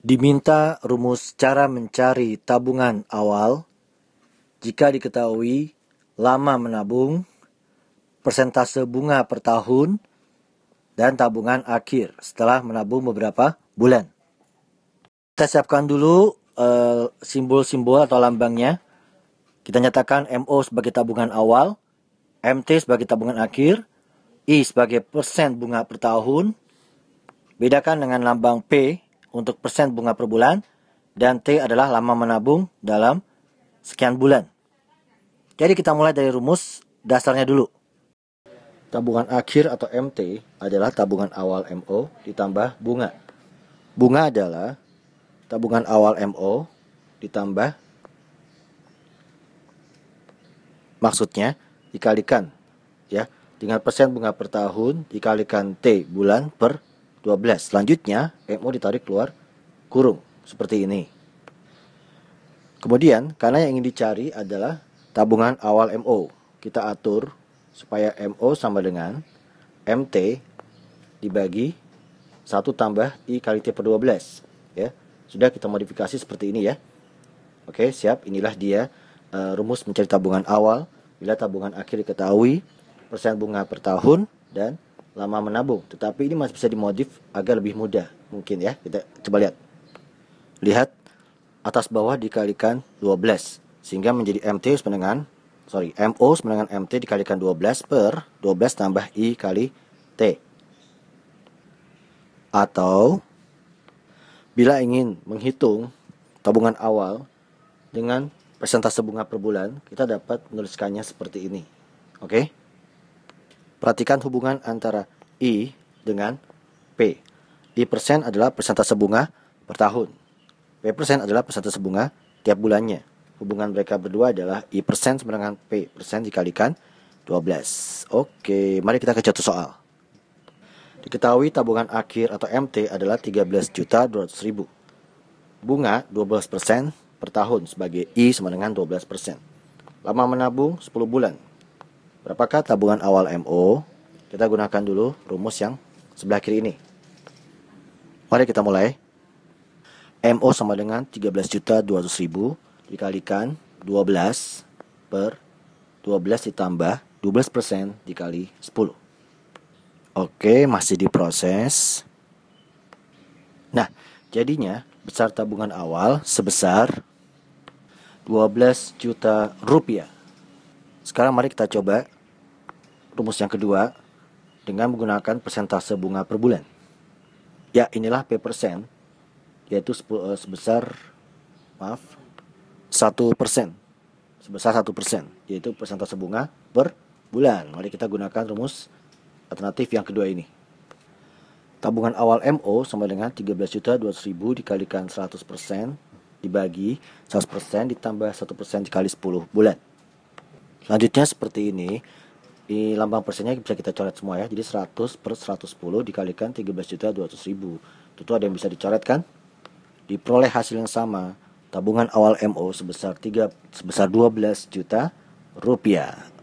Diminta rumus cara mencari tabungan awal. Jika diketahui lama menabung, persentase bunga per tahun, dan tabungan akhir setelah menabung beberapa bulan. Kita siapkan dulu eh, simbol-simbol uh, atau lambangnya. Kita nyatakan MO sebagai tabungan awal, MT sebagai tabungan akhir, I sebagai persen bunga per tahun. Bedakan dengan lambang P untuk persen bunga per bulan dan T adalah lama menabung dalam sekian bulan. Jadi kita mulai dari rumus dasarnya dulu. Tabungan akhir atau MT adalah tabungan awal MO ditambah bunga. Bunga adalah tabungan awal MO ditambah maksudnya dikalikan ya dengan persen bunga per tahun dikalikan T bulan per 12. Selanjutnya, MO ditarik keluar kurung seperti ini. Kemudian, karena yang ingin dicari adalah tabungan awal MO. Kita atur supaya MO sama dengan MT dibagi 1 tambah I kali T per 12. Ya, sudah kita modifikasi seperti ini ya. Oke, siap. Inilah dia uh, rumus mencari tabungan awal. Bila tabungan akhir diketahui, persen bunga per tahun, dan lama menabung, tetapi ini masih bisa dimodif agar lebih mudah mungkin ya. Kita coba lihat. Lihat atas bawah dikalikan 12 sehingga menjadi MT sama sorry MO sama MT dikalikan 12 per 12 tambah I kali T atau bila ingin menghitung tabungan awal dengan persentase bunga per bulan kita dapat menuliskannya seperti ini oke okay? Perhatikan hubungan antara I dengan P. I persen adalah persentase bunga per tahun. P persen adalah persentase bunga tiap bulannya. Hubungan mereka berdua adalah I persen sama dengan P persen dikalikan 12. Oke, mari kita ke contoh soal. Diketahui tabungan akhir atau MT adalah 13.200.000. Bunga 12% per tahun sebagai I sama dengan 12%. Lama menabung 10 bulan Berapakah tabungan awal MO? Kita gunakan dulu rumus yang sebelah kiri ini. Mari kita mulai. MO sama dengan 13.200.000 dikalikan 12 per 12 ditambah 12 persen dikali 10. Oke, masih diproses. Nah, jadinya besar tabungan awal sebesar 12 juta rupiah. Sekarang mari kita coba rumus yang kedua dengan menggunakan persentase bunga per bulan. Ya, inilah P persen yaitu eh, sebesar maaf 1 persen sebesar 1 persen yaitu persentase bunga per bulan. Mari kita gunakan rumus alternatif yang kedua ini. Tabungan awal MO sama dengan 13.200.000 dikalikan 100% dibagi 100% ditambah 1% dikali 10 bulan. Selanjutnya seperti ini. di lambang persennya bisa kita coret semua ya. Jadi 100 per 110 dikalikan juta ribu. Tentu ada yang bisa dicoret kan? Diperoleh hasil yang sama. Tabungan awal MO sebesar 3 sebesar 12 juta rupiah.